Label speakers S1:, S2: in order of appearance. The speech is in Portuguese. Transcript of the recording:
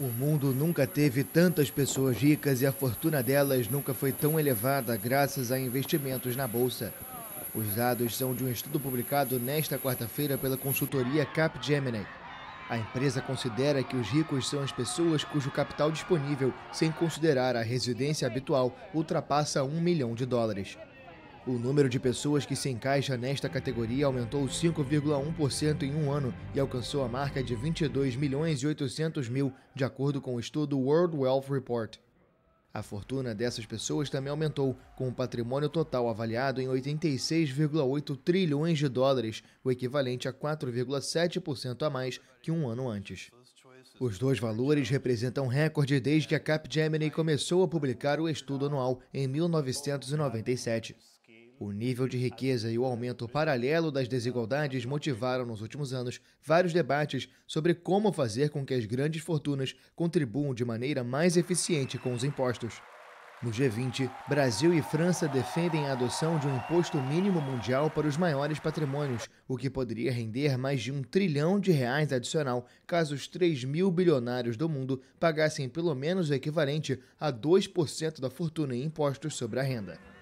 S1: O mundo nunca teve tantas pessoas ricas e a fortuna delas nunca foi tão elevada graças a investimentos na bolsa. Os dados são de um estudo publicado nesta quarta-feira pela consultoria Capgemini. A empresa considera que os ricos são as pessoas cujo capital disponível, sem considerar a residência habitual, ultrapassa um milhão de dólares. O número de pessoas que se encaixa nesta categoria aumentou 5,1% em um ano e alcançou a marca de 22 milhões e 800 mil, de acordo com o estudo World Wealth Report. A fortuna dessas pessoas também aumentou, com um patrimônio total avaliado em 86,8 trilhões de dólares, o equivalente a 4,7% a mais que um ano antes. Os dois valores representam recorde desde que a Capgemini começou a publicar o estudo anual em 1997. O nível de riqueza e o aumento paralelo das desigualdades motivaram nos últimos anos vários debates sobre como fazer com que as grandes fortunas contribuam de maneira mais eficiente com os impostos. No G20, Brasil e França defendem a adoção de um imposto mínimo mundial para os maiores patrimônios, o que poderia render mais de um trilhão de reais adicional caso os 3 mil bilionários do mundo pagassem pelo menos o equivalente a 2% da fortuna em impostos sobre a renda.